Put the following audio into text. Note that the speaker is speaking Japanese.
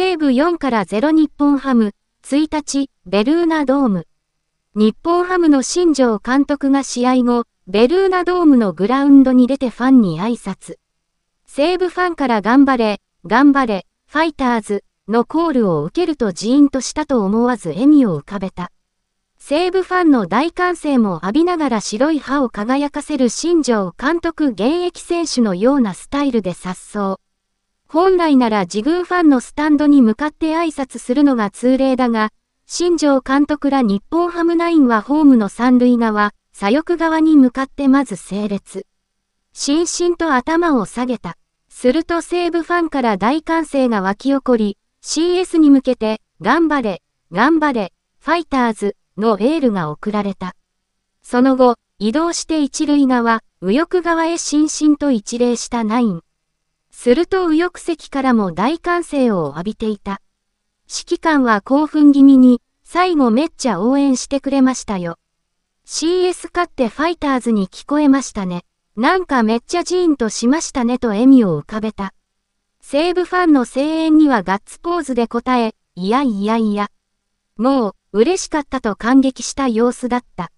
西武4から0日本ハム、1日、ベルーナドーム。日本ハムの新庄監督が試合後、ベルーナドームのグラウンドに出てファンに挨拶。西武ファンから頑張れ、頑張れ、ファイターズのコールを受けるとジーンとしたと思わず笑みを浮かべた。西武ファンの大歓声も浴びながら白い歯を輝かせる新庄監督現役選手のようなスタイルで颯爽。本来なら自軍ファンのスタンドに向かって挨拶するのが通例だが、新庄監督ら日本ハムナインはホームの三塁側、左翼側に向かってまず整列。しんしんと頭を下げた。すると西武ファンから大歓声が湧き起こり、CS に向けて、頑張れ、頑張れ、ファイターズのエールが送られた。その後、移動して一塁側、右翼側へしんしんと一礼したナイン。すると右翼席からも大歓声を浴びていた。指揮官は興奮気味に、最後めっちゃ応援してくれましたよ。CS 勝ってファイターズに聞こえましたね。なんかめっちゃジーンとしましたねと笑みを浮かべた。西武ファンの声援にはガッツポーズで答え、いやいやいや。もう、嬉しかったと感激した様子だった。